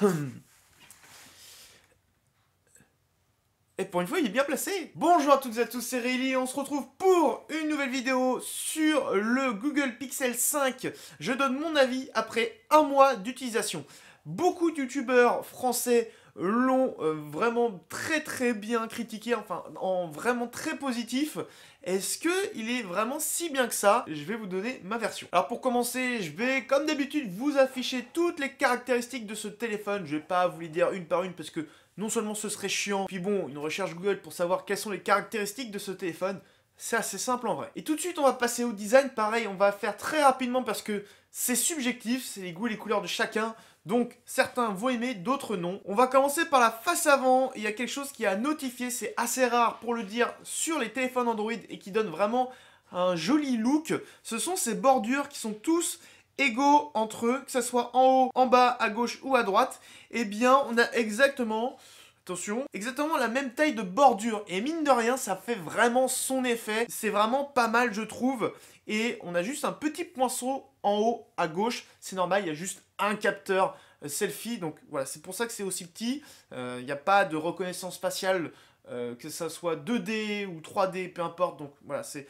Et pour une fois, il est bien placé. Bonjour à toutes et à tous, c'est Rayleigh. On se retrouve pour une nouvelle vidéo sur le Google Pixel 5. Je donne mon avis après un mois d'utilisation. Beaucoup de youtubeurs français l'ont euh, vraiment très très bien critiqué, enfin en vraiment très positif. Est-ce que il est vraiment si bien que ça Je vais vous donner ma version. Alors pour commencer, je vais comme d'habitude vous afficher toutes les caractéristiques de ce téléphone. Je vais pas vous les dire une par une parce que non seulement ce serait chiant, puis bon, une recherche Google pour savoir quelles sont les caractéristiques de ce téléphone, c'est assez simple en vrai. Et tout de suite, on va passer au design. Pareil, on va faire très rapidement parce que c'est subjectif, c'est les goûts et les couleurs de chacun. Donc certains vont aimer, d'autres non. On va commencer par la face avant. Il y a quelque chose qui a notifié, c'est assez rare pour le dire, sur les téléphones Android et qui donne vraiment un joli look. Ce sont ces bordures qui sont tous égaux entre eux, que ce soit en haut, en bas, à gauche ou à droite. Eh bien, on a exactement attention, exactement la même taille de bordure. Et mine de rien, ça fait vraiment son effet. C'est vraiment pas mal, je trouve et on a juste un petit poinçon en haut à gauche. C'est normal, il y a juste un capteur euh, selfie. Donc voilà, c'est pour ça que c'est aussi petit. Euh, il n'y a pas de reconnaissance spatiale, euh, que ça soit 2D ou 3D, peu importe. Donc voilà, c'est,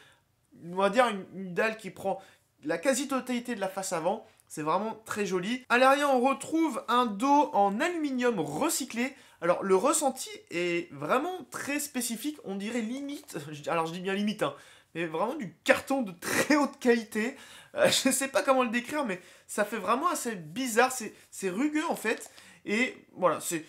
on va dire, une, dalle qui prend la quasi-totalité de la face avant. C'est vraiment très joli. À l'arrière, on retrouve un dos en aluminium recyclé. Alors, le ressenti est vraiment très spécifique. On dirait limite, alors je dis bien limite, hein, mais vraiment du carton de très haute qualité. Euh, je ne sais pas comment le décrire, mais ça fait vraiment assez bizarre, c'est rugueux en fait. Et voilà, c'est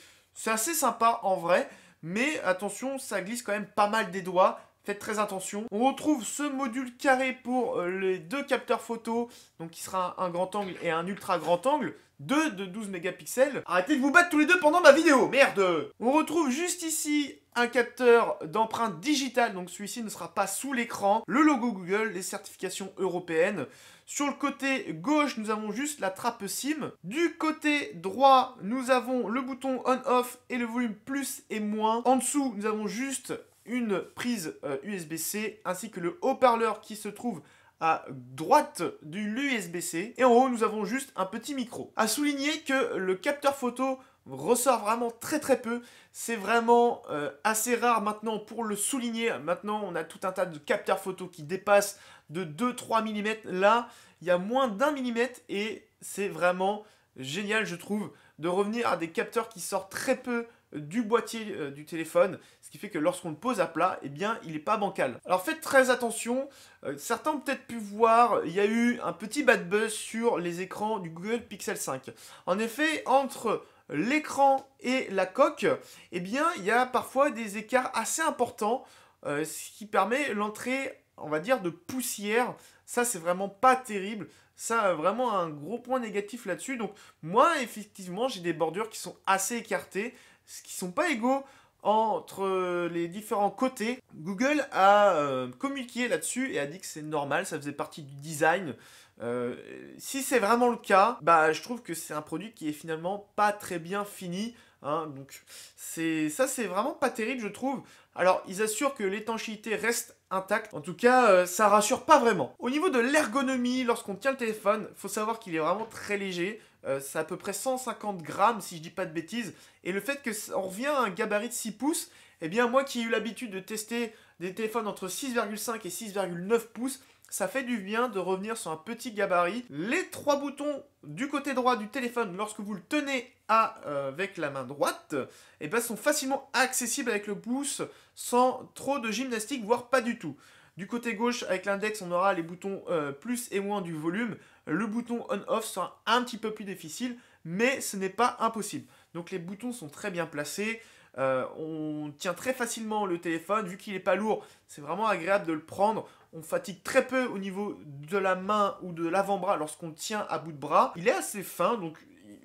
assez sympa en vrai, mais attention, ça glisse quand même pas mal des doigts. Faites très attention. On retrouve ce module carré pour euh, les deux capteurs photo, donc qui sera un grand angle et un ultra grand angle. 2 de 12 mégapixels. Arrêtez de vous battre tous les deux pendant ma vidéo, merde On retrouve juste ici un capteur d'empreinte digitale, donc celui-ci ne sera pas sous l'écran, le logo Google, les certifications européennes. Sur le côté gauche, nous avons juste la trappe SIM. Du côté droit, nous avons le bouton on-off et le volume plus et moins. En dessous, nous avons juste une prise USB-C euh, ainsi que le haut-parleur qui se trouve à droite de l'USB-C et en haut nous avons juste un petit micro. À souligner que le capteur photo ressort vraiment très très peu, c'est vraiment euh, assez rare maintenant pour le souligner. Maintenant on a tout un tas de capteurs photo qui dépassent de 2-3 mm. Là il y a moins d'un millimètre et c'est vraiment génial je trouve de revenir à des capteurs qui sortent très peu du boîtier euh, du téléphone, ce qui fait que lorsqu'on le pose à plat, eh bien, il n'est pas bancal. Alors faites très attention, euh, certains ont peut-être pu voir, il y a eu un petit bad buzz sur les écrans du Google Pixel 5. En effet, entre l'écran et la coque, eh bien, il y a parfois des écarts assez importants, euh, ce qui permet l'entrée, on va dire, de poussière. Ça, c'est vraiment pas terrible. Ça, a vraiment un gros point négatif là-dessus. Donc, moi, effectivement, j'ai des bordures qui sont assez écartées qui sont pas égaux entre euh, les différents côtés. Google a euh, communiqué là-dessus et a dit que c'est normal, ça faisait partie du design. Euh, si c'est vraiment le cas, bah, je trouve que c'est un produit qui est finalement pas très bien fini. Hein. donc c'est ça, c'est vraiment pas terrible, je trouve. Alors ils assurent que l'étanchéité reste intacte. En tout cas, ça rassure pas vraiment. Au niveau de l'ergonomie, lorsqu'on tient le téléphone, faut savoir qu'il est vraiment très léger. Euh, c'est à peu près 150 grammes, si je dis pas de bêtises. Et le fait qu'on revient à un gabarit de 6 pouces, et eh bien, moi qui ai eu l'habitude de tester des téléphones entre 6,5 et 6,9 pouces, ça fait du bien de revenir sur un petit gabarit. Les trois boutons du côté droit du téléphone, lorsque vous le tenez à, euh, avec la main droite, et eh ben sont facilement accessibles avec le pouce sans trop de gymnastique, voire pas du tout. Du côté gauche, avec l'index, on aura les boutons euh, plus et moins du volume. Le bouton on-off sera un petit peu plus difficile, mais ce n'est pas impossible. Donc les boutons sont très bien placés. Euh, on tient très facilement le téléphone, vu qu'il n'est pas lourd, c'est vraiment agréable de le prendre. On fatigue très peu au niveau de la main ou de l'avant-bras lorsqu'on tient à bout de bras. Il est assez fin, donc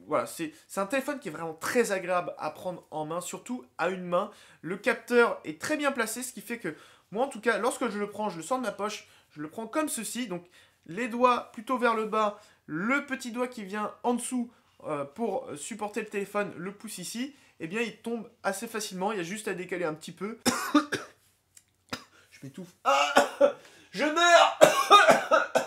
voilà, c'est un téléphone qui est vraiment très agréable à prendre en main, surtout à une main. Le capteur est très bien placé, ce qui fait que en tout cas, lorsque je le prends, je le sors de ma poche, je le prends comme ceci. Donc, les doigts plutôt vers le bas, le petit doigt qui vient en dessous euh, pour supporter le téléphone, le pouce ici, eh bien, il tombe assez facilement. Il y a juste à décaler un petit peu. je m'étouffe. je meurs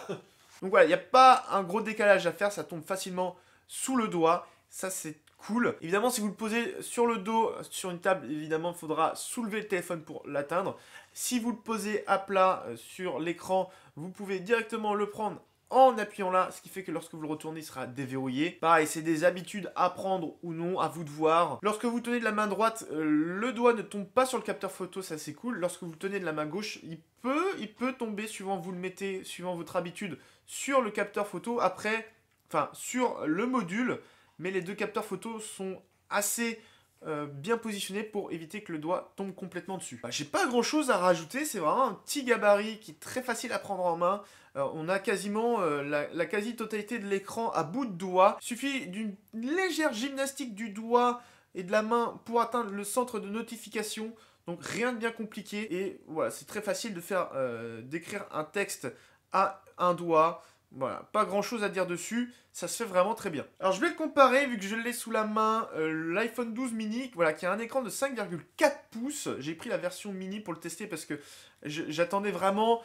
Donc voilà, il n'y a pas un gros décalage à faire, ça tombe facilement sous le doigt. Ça, c'est cool. Évidemment, si vous le posez sur le dos, sur une table, évidemment, il faudra soulever le téléphone pour l'atteindre. Si vous le posez à plat euh, sur l'écran, vous pouvez directement le prendre en appuyant là, ce qui fait que lorsque vous le retournez, il sera déverrouillé. Pareil, c'est des habitudes à prendre ou non, à vous de voir. Lorsque vous tenez de la main droite, euh, le doigt ne tombe pas sur le capteur photo, ça c'est cool. Lorsque vous tenez de la main gauche, il peut, il peut tomber, suivant vous le mettez, suivant votre habitude, sur le capteur photo, après, enfin, sur le module mais les deux capteurs photo sont assez euh, bien positionnés pour éviter que le doigt tombe complètement dessus. Bah, j'ai pas grand chose à rajouter, c'est vraiment un petit gabarit qui est très facile à prendre en main. Euh, on a quasiment euh, la, quasi-totalité de l'écran à bout de doigt. Il suffit d'une légère gymnastique du doigt et de la main pour atteindre le centre de notification. Donc rien de bien compliqué et voilà, c'est très facile de faire d'écrire un texte à un doigt. Voilà, pas grand chose à dire dessus, ça se fait vraiment très bien. Alors je vais le comparer, vu que je l'ai sous la main, euh, l'iPhone 12 mini, voilà, qui a un écran de 5,4 pouces. J'ai pris la version mini pour le tester parce que j'attendais vraiment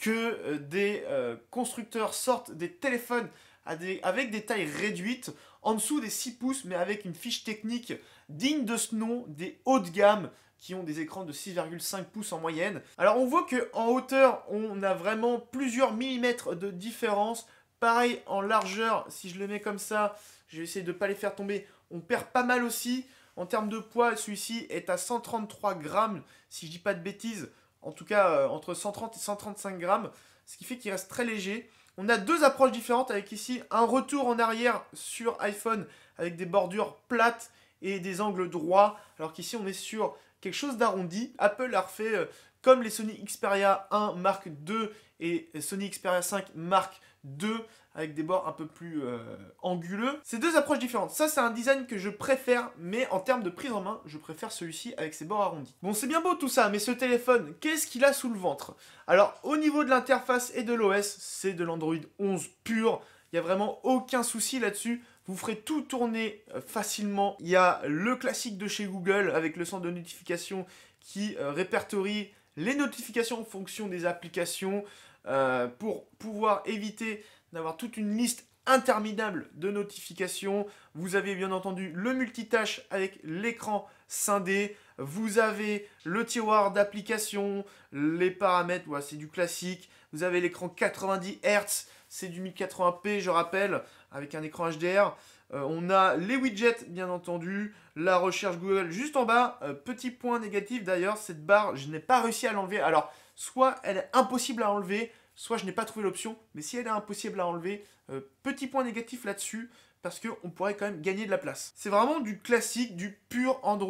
que euh, des euh, constructeurs sortent des téléphones avec des tailles réduites, en dessous des 6 pouces, mais avec une fiche technique digne de ce nom, des hauts de gamme, qui ont des écrans de 6,5 pouces en moyenne. Alors on voit qu'en hauteur, on a vraiment plusieurs millimètres de différence. Pareil en largeur, si je le mets comme ça, je vais essayer de ne pas les faire tomber. On perd pas mal aussi. En termes de poids, celui-ci est à 133 grammes, si je dis pas de bêtises. En tout cas, euh, entre 130 et 135 grammes. Ce qui fait qu'il reste très léger. On a deux approches différentes avec ici un retour en arrière sur iPhone avec des bordures plates et des angles droits. Alors qu'ici, on est sur quelque chose d'arrondi. Apple a refait euh, comme les Sony Xperia 1 Mark 2 et Sony Xperia 5 Mark 2 avec des bords un peu plus euh, anguleux. C'est deux approches différentes. Ça, c'est un design que je préfère, mais en termes de prise en main, je préfère celui-ci avec ses bords arrondis. Bon, c'est bien beau tout ça, mais ce téléphone, qu'est-ce qu'il a sous le ventre Alors, au niveau de l'interface et de l'OS, c'est de l'Android 11 pur. Il n'y a vraiment aucun souci là-dessus. Vous ferez tout tourner euh, facilement. Il y a le classique de chez Google avec le centre de notification qui euh, répertorie les notifications en fonction des applications euh, pour pouvoir éviter d'avoir toute une liste interminable de notifications. Vous avez bien entendu le multitâche avec l'écran scindé. Vous avez le tiroir d'application, les paramètres, c'est du classique. Vous avez l'écran 90 Hz, c'est du 1080p, je rappelle avec un écran HDR. Euh, on a les widgets, bien entendu, la recherche Google juste en bas. Euh, petit point négatif d'ailleurs, cette barre, je n'ai pas réussi à l'enlever. Alors, soit elle est impossible à enlever, soit je n'ai pas trouvé l'option, mais si elle est impossible à enlever, euh, petit point négatif là-dessus parce qu'on pourrait quand même gagner de la place. C'est vraiment du classique, du pur Android.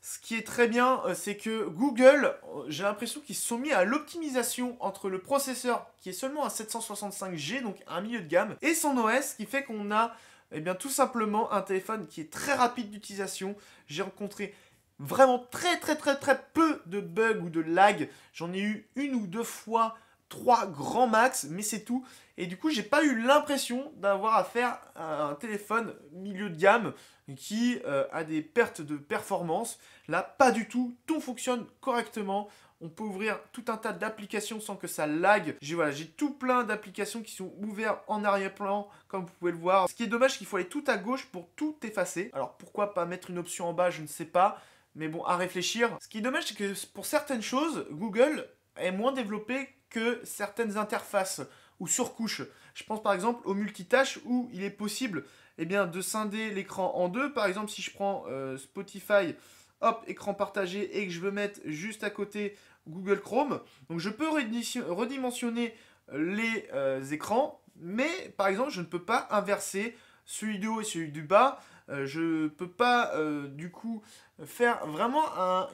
Ce qui est très bien, euh, c'est que Google, euh, j'ai l'impression qu'ils se sont mis à l'optimisation entre le processeur qui est seulement à 765G, donc un milieu de gamme, et son OS qui fait qu'on a eh bien, tout simplement un téléphone qui est très rapide d'utilisation. J'ai rencontré vraiment très très très très peu de bugs ou de lags. J'en ai eu une ou deux fois 3 grands max, mais c'est tout. Et du coup, j'ai pas eu l'impression d'avoir affaire à un téléphone milieu de gamme qui euh, a des pertes de performance. Là, pas du tout. Tout fonctionne correctement. On peut ouvrir tout un tas d'applications sans que ça lag. J'ai tout plein d'applications qui sont ouvertes en arrière-plan, comme vous pouvez le voir. Ce qui est dommage, c'est qu'il faut aller tout à gauche pour tout effacer. Alors pourquoi pas mettre une option en bas, je ne sais pas. Mais bon, à réfléchir. Ce qui est dommage, c'est que pour certaines choses, Google est moins développé que certaines interfaces ou surcouches. Je pense par exemple au multitâche où il est possible et eh bien, de scinder l'écran en deux. Par exemple, si je prends euh, Spotify, hop, écran partagé et que je veux mettre juste à côté Google Chrome, donc je peux redimensionner les euh, écrans, mais par exemple, je ne peux pas inverser celui du haut et celui du bas. Je euh, je peux pas euh, du coup faire vraiment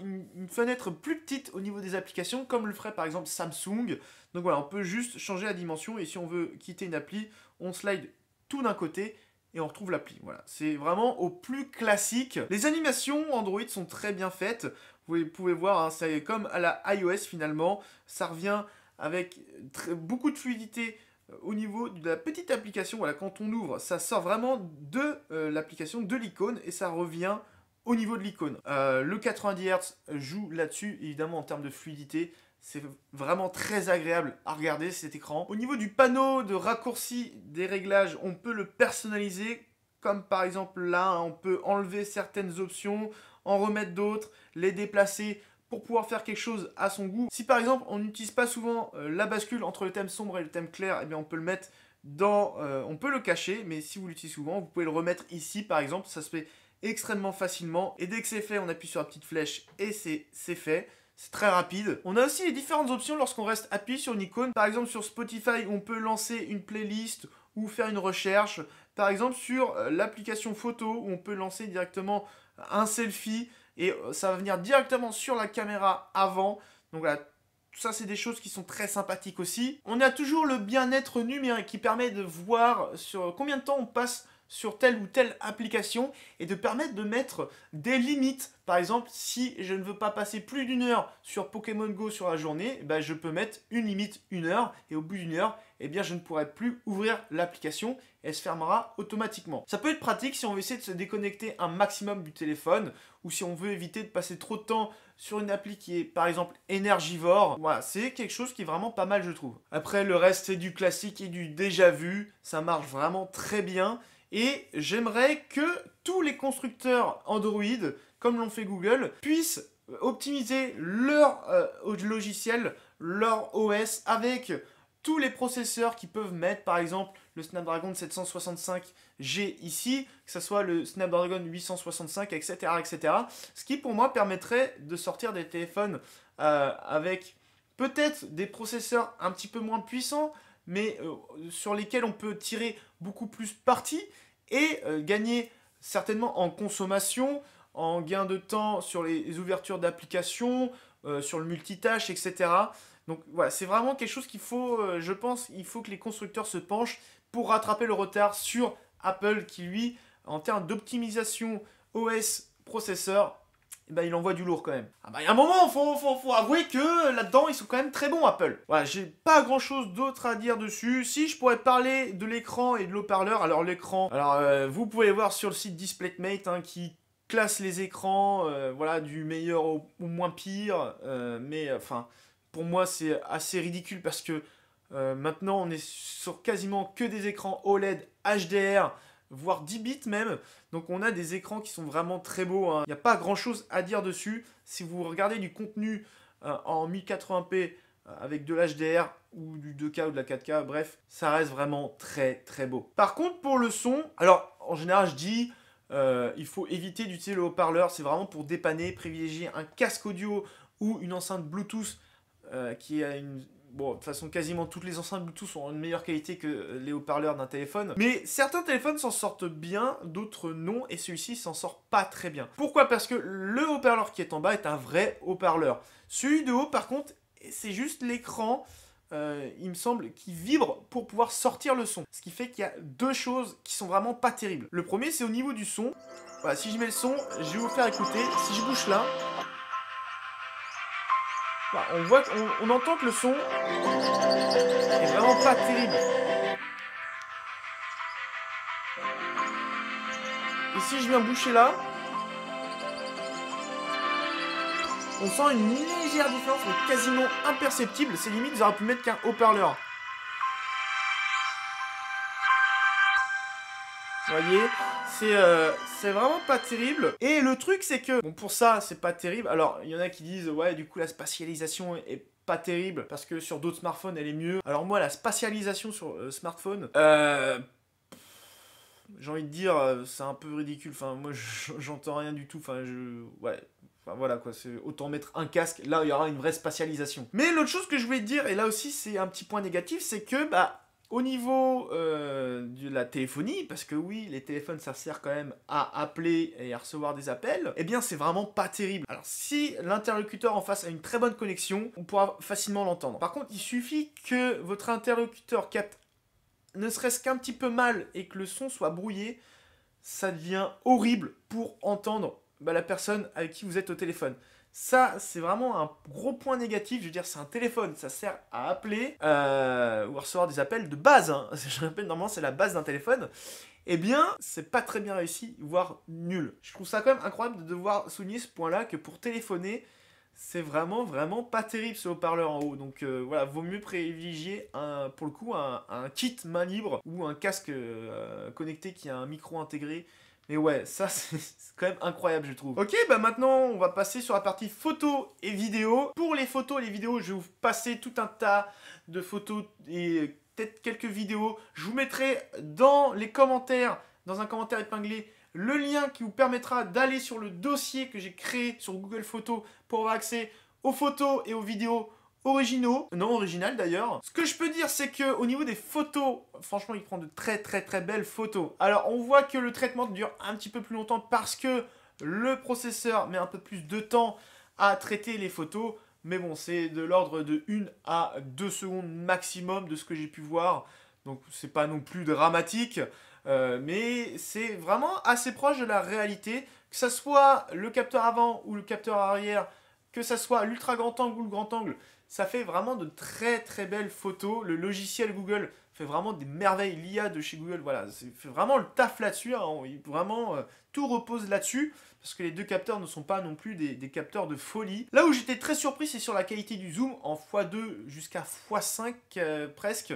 une, fenêtre plus petite au niveau des applications comme le ferait par exemple Samsung. Donc voilà, on peut juste changer la dimension et si on veut quitter une appli, on slide tout d'un côté et on retrouve l'appli. Voilà, c'est vraiment au plus classique. Les animations Android sont très bien faites. Vous pouvez voir, hein, c'est comme à la iOS finalement, ça revient avec beaucoup de fluidité euh, au niveau de la petite application, voilà, quand on ouvre, ça sort vraiment de euh, l'application, de l'icône, et ça revient au niveau de l'icône. Euh, le 90 Hz joue là-dessus, évidemment en termes de fluidité, c'est vraiment très agréable à regarder cet écran. Au niveau du panneau de raccourci des réglages, on peut le personnaliser, comme par exemple là, hein, on peut enlever certaines options, en remettre d'autres, les déplacer, pour pouvoir faire quelque chose à son goût. Si par exemple on n'utilise pas souvent euh, la bascule entre le thème sombre et le thème clair, et eh bien on peut le mettre dans... Euh, on peut le cacher, mais si vous l'utilisez souvent, vous pouvez le remettre ici par exemple, ça se fait extrêmement facilement. Et dès que c'est fait, on appuie sur la petite flèche et c'est fait. C'est très rapide. On a aussi les différentes options lorsqu'on reste appuyé sur une icône. Par exemple sur Spotify, on peut lancer une playlist ou faire une recherche. Par exemple sur euh, l'application photo, on peut lancer directement un selfie et euh, ça va venir directement sur la caméra avant. Donc là, ça c'est des choses qui sont très sympathiques aussi. On a toujours le bien-être numérique qui permet de voir sur combien de temps on passe sur telle ou telle application et de permettre de mettre des limites. Par exemple, si je ne veux pas passer plus d'une heure sur Pokémon Go sur la journée, eh ben, je peux mettre une limite une heure et au bout d'une heure, et eh bien je ne pourrai plus ouvrir l'application, elle se fermera automatiquement. Ça peut être pratique si on veut essayer de se déconnecter un maximum du téléphone ou si on veut éviter de passer trop de temps sur une appli qui est par exemple énergivore. Voilà, c'est quelque chose qui est vraiment pas mal je trouve. Après le reste c'est du classique et du déjà vu, ça marche vraiment très bien. Et j'aimerais que tous les constructeurs Android, comme l'ont fait Google, puissent optimiser leur euh, logiciel, leur OS avec tous les processeurs qui peuvent mettre par exemple le Snapdragon 765G ici, que ce soit le Snapdragon 865, etc., etc. Ce qui pour moi permettrait de sortir des téléphones euh, avec peut-être des processeurs un petit peu moins puissants, mais euh, sur lesquels on peut tirer beaucoup plus parti et euh, gagner certainement en consommation, en gain de temps sur les ouvertures d'applications, euh, sur le multitâche, etc. Donc voilà, c'est vraiment quelque chose qu'il faut, euh, je pense, il faut que les constructeurs se penchent pour rattraper le retard sur Apple qui, lui, en termes d'optimisation OS processeur, eh ben, il envoie du lourd quand même. Ah ben, y a un moment, faut, faut, avouer que là-dedans, ils sont quand même très bons, Apple. Voilà, j'ai pas grand-chose d'autre à dire dessus. Si je pourrais parler de l'écran et de l'eau-parleur, alors l'écran, alors euh, vous pouvez voir sur le site DisplayMate hein, qui classe les écrans, euh, voilà, du meilleur au, moins pire, euh, mais enfin, pour moi, c'est assez ridicule parce que maintenant, on est sur quasiment que des écrans OLED HDR, voire 10 bits même. Donc on a des écrans qui sont vraiment très beaux. Hein. Il n'y a pas grand chose à dire dessus. Si vous regardez du contenu euh, en 1080p euh, avec de l'HDR ou du 2K ou de la 4K, bref, ça reste vraiment très très beau. Par contre pour le son, alors en général je dis... Euh, il faut éviter d'utiliser le haut-parleur, c'est vraiment pour dépanner, privilégier un casque audio ou une enceinte Bluetooth qui a une, bon, de toute façon, quasiment toutes les enceintes Bluetooth sont en meilleure qualité que euh, les haut-parleurs d'un téléphone. Mais certains téléphones s'en sortent bien, d'autres non, et celui-ci s'en sort pas très bien. Pourquoi Parce que le haut-parleur qui est en bas est un vrai haut-parleur. Celui de haut, par contre, c'est juste l'écran. Euh, il me semble, qui vibre pour pouvoir sortir le son. Ce qui fait qu'il y a deux choses qui sont vraiment pas terribles. Le premier, c'est au niveau du son. Voilà, si je mets le son, je vais vous faire écouter. Si je bouge là, on, voit entend que le son est vraiment pas terrible. Et si je viens boucher là, on sent une légère différence, mais quasiment imperceptible. C'est limite, ils pu mettre qu'un haut-parleur. Vous voyez euh, c'est vraiment pas terrible. Et le truc, c'est que, bon, pour ça, c'est pas terrible. Alors, il y en a qui disent, ouais, du coup, la spatialisation est pas terrible parce que sur d'autres smartphones, elle est mieux. Alors, moi, la spatialisation sur euh, smartphone, euh, j'ai envie de dire, c'est un peu ridicule. Enfin, moi, j'entends rien du tout. Enfin, je. Ouais. Enfin, voilà quoi, c'est autant mettre un casque, là il y aura une vraie spatialisation. Mais l'autre chose que je voulais te dire, et là aussi c'est un petit point négatif, c'est que bah au niveau euh, de la téléphonie, parce que oui, les téléphones, ça sert quand même à appeler et à recevoir des appels, eh bien, c'est vraiment pas terrible. Alors, si l'interlocuteur en face a une très bonne connexion, on pourra facilement l'entendre. Par contre, il suffit que votre interlocuteur capte ne serait-ce qu'un petit peu mal et que le son soit brouillé, ça devient horrible pour entendre bah, la personne avec qui vous êtes au téléphone. Ça, c'est vraiment un gros point négatif. Je veux dire, c'est un téléphone, ça sert à appeler euh, ou à recevoir des appels de base. Hein. Je rappelle, normalement, c'est la base d'un téléphone. Eh bien, c'est pas très bien réussi, voire nul. Je trouve ça quand même incroyable de devoir souligner ce point-là que pour téléphoner, c'est vraiment, vraiment pas terrible ce haut-parleur en haut. Donc euh, voilà, vaut mieux privilégier un, pour le coup un, kit main libre ou un casque euh, connecté qui a un micro intégré et ouais, ça c'est quand même incroyable je trouve. Ok, bah maintenant on va passer sur la partie photo et vidéos. Pour les photos et les vidéos, je vais vous passer tout un tas de photos et peut-être quelques vidéos. Je vous mettrai dans les commentaires, dans un commentaire épinglé, le lien qui vous permettra d'aller sur le dossier que j'ai créé sur Google Photos pour avoir accès aux photos et aux vidéos originaux, non original d'ailleurs. Ce que je peux dire, c'est que au niveau des photos, franchement, il prend de très très très belles photos. Alors, on voit que le traitement dure un petit peu plus longtemps parce que le processeur met un peu plus de temps à traiter les photos. Mais bon, c'est de l'ordre de 1 à 2 secondes maximum de ce que j'ai pu voir. Donc, c'est pas non plus dramatique. Euh, mais c'est vraiment assez proche de la réalité. Que ce soit le capteur avant ou le capteur arrière, que ce soit l'ultra grand angle ou le grand angle, ça fait vraiment de très très belles photos. Le logiciel Google fait vraiment des merveilles. L'IA de chez Google, voilà, c'est vraiment le taf là-dessus. Hein. Vraiment, euh, tout repose là-dessus. Parce que les deux capteurs ne sont pas non plus des, capteurs de folie. Là où j'étais très surpris, c'est sur la qualité du zoom en x2 jusqu'à x5 euh, presque.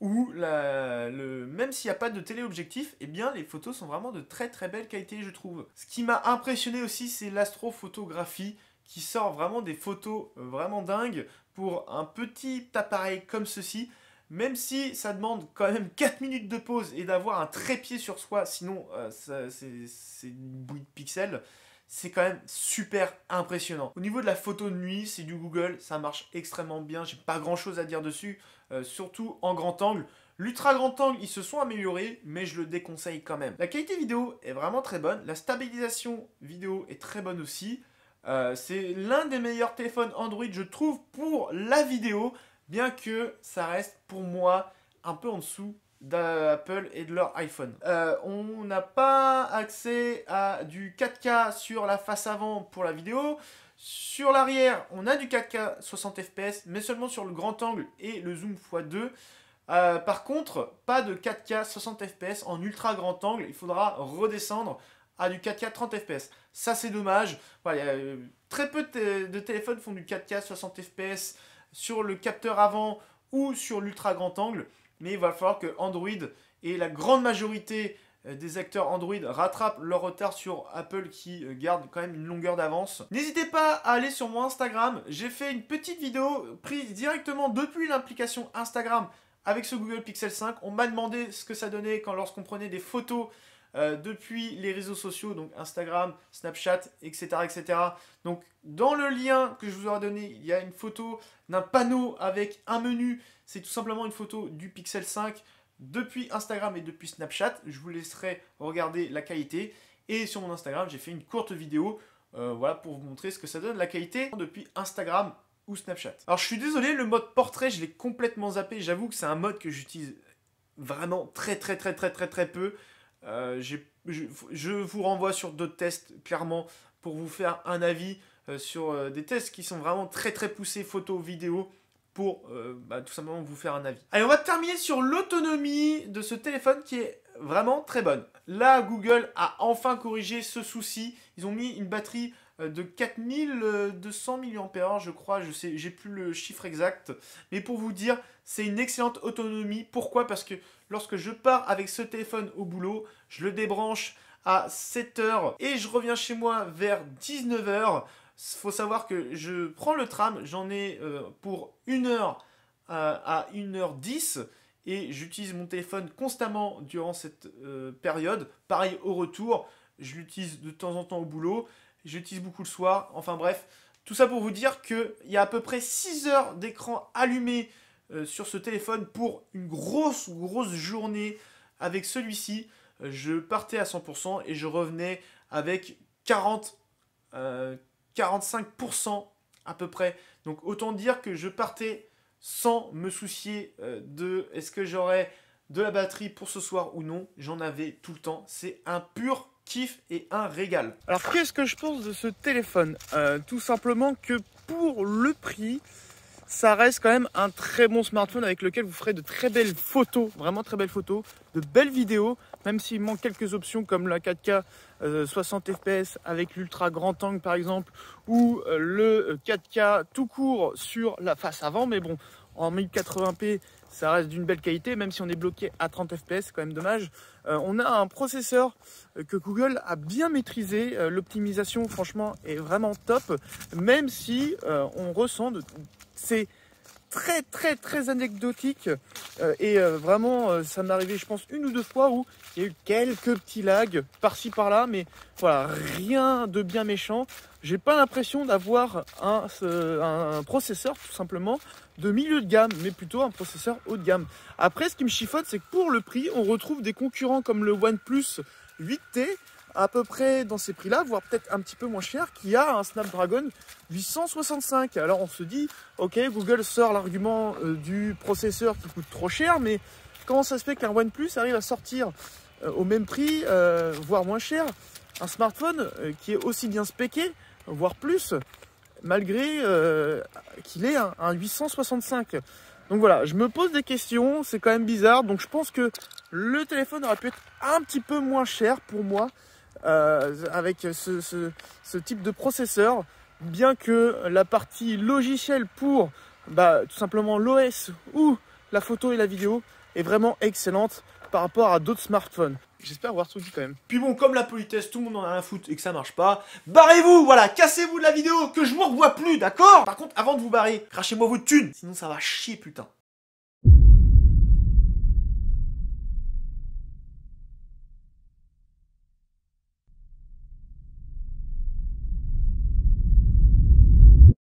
Où le, même s'il n'y a pas de téléobjectif, eh bien les photos sont vraiment de très très belle qualité, je trouve. Ce qui m'a impressionné aussi, c'est l'astrophotographie qui sort vraiment des photos euh, vraiment dingues pour un petit appareil comme ceci. Même si ça demande quand même 4 minutes de pause et d'avoir un trépied sur soi, sinon euh, c'est une bouille de pixels, c'est quand même super impressionnant. Au niveau de la photo de nuit, c'est du Google, ça marche extrêmement bien, j'ai pas grand chose à dire dessus, euh, surtout en grand angle. L'ultra grand angle, ils se sont améliorés, mais je le déconseille quand même. La qualité vidéo est vraiment très bonne, la stabilisation vidéo est très bonne aussi. Euh, c'est l'un des meilleurs téléphones Android, je trouve, pour la vidéo, bien que ça reste pour moi un peu en dessous d'Apple et de leur iPhone. Euh, on n'a pas accès à du 4K sur la face avant pour la vidéo. Sur l'arrière, on a du 4K 60 fps, mais seulement sur le grand angle et le zoom x2. Euh, par contre, pas de 4K 60 fps en ultra grand angle, il faudra redescendre à ah, du 4K 30 FPS. Ça, c'est dommage. Voilà, euh, très peu de téléphones font du 4K 60 FPS sur le capteur avant ou sur l'ultra grand angle. Mais il va falloir que Android et la grande majorité euh, des acteurs Android rattrapent leur retard sur Apple qui euh, garde quand même une longueur d'avance. N'hésitez pas à aller sur mon Instagram, j'ai fait une petite vidéo prise directement depuis l'application Instagram avec ce Google Pixel 5. On m'a demandé ce que ça donnait quand lorsqu'on prenait des photos euh, depuis les réseaux sociaux, donc Instagram, Snapchat, etc., etc. Donc dans le lien que je vous aurai donné, il y a une photo d'un panneau avec un menu. C'est tout simplement une photo du Pixel 5 depuis Instagram et depuis Snapchat. Je vous laisserai regarder la qualité. Et sur mon Instagram, j'ai fait une courte vidéo euh, voilà, pour vous montrer ce que ça donne la qualité depuis Instagram ou Snapchat. Alors je suis désolé, le mode portrait, je l'ai complètement zappé. J'avoue que c'est un mode que j'utilise vraiment très très très très très très peu. Euh, je, vous renvoie sur d'autres tests, clairement, pour vous faire un avis euh, sur euh, des tests qui sont vraiment très très poussés, photo, vidéo, pour bah, tout simplement vous faire un avis. Allez, on va terminer sur l'autonomie de ce téléphone qui est vraiment très bonne. Là, Google a enfin corrigé ce souci. Ils ont mis une batterie euh, de 4200 mAh, je crois, je sais, j'ai plus le chiffre exact, mais pour vous dire, c'est une excellente autonomie. Pourquoi Parce que lorsque je pars avec ce téléphone au boulot, je le débranche à 7h et je reviens chez moi vers 19h. Il Faut savoir que je prends le tram, j'en ai euh, pour 1 heure euh, à 1h10 et j'utilise mon téléphone constamment durant cette période. Pareil au retour, je l'utilise de temps en temps au boulot J'utilise beaucoup le soir. Enfin bref, tout ça pour vous dire qu'il y a à peu près 6 heures d'écran allumé euh, sur ce téléphone pour une grosse, grosse journée avec celui-ci. Euh, je partais à 100% et je revenais avec 40, 45% euh, à peu près. Donc autant dire que je partais sans me soucier de est-ce que j'aurais de la batterie pour ce soir ou non. J'en avais tout le temps. C'est un pur et un régal. Alors qu'est-ce que je pense de ce téléphone euh, Tout simplement que pour le prix, ça reste quand même un très bon smartphone avec lequel vous ferez de très belles photos, vraiment très belles photos, de belles vidéos, même s'il manque quelques options comme la 4K 60 fps avec l'ultra grand angle par exemple, ou euh, le 4K euh, tout court sur la face avant, mais bon, en 1080p ça reste d'une belle qualité, même si on est bloqué à 30 fps, quand même dommage. Euh, on a un processeur euh, que Google a bien maîtrisé, euh, l'optimisation franchement est vraiment top, même si on ressent de c'est très très très anecdotique euh, et euh, vraiment euh, ça m'est arrivé je pense une ou deux fois où il y a eu quelques petits lags par-ci par-là mais voilà rien de bien méchant j'ai pas l'impression d'avoir un, un, processeur tout simplement de milieu de gamme mais plutôt un processeur haut de gamme après ce qui me chiffonne c'est que pour le prix on retrouve des concurrents comme le OnePlus 8T à peu près dans ces prix-là, voire peut-être un petit peu moins cher, qui a un Snapdragon 865. Alors on se dit, ok, Google sort l'argument euh, du processeur qui coûte trop cher, mais comment ça se fait qu'un OnePlus arrive à sortir euh, au même prix, euh, voire moins cher, un smartphone qui est aussi bien spéqué, voire plus, malgré qu'il ait un 865 donc voilà, je me pose des questions, c'est quand même bizarre. Donc je pense que le téléphone aurait pu être un petit peu moins cher pour moi. Euh, avec ce, ce, type de processeur, bien que la partie logicielle pour bah, tout simplement l'OS ou la photo et la vidéo est vraiment excellente par rapport à d'autres smartphones. J'espère avoir tout dit quand même. Puis bon, comme la politesse, tout le monde en a un foot et que ça marche pas, barrez-vous, voilà, cassez-vous de la vidéo, que je vous revois plus, d'accord Par contre, avant de vous barrer, crachez-moi vos thunes, sinon ça va chier, putain.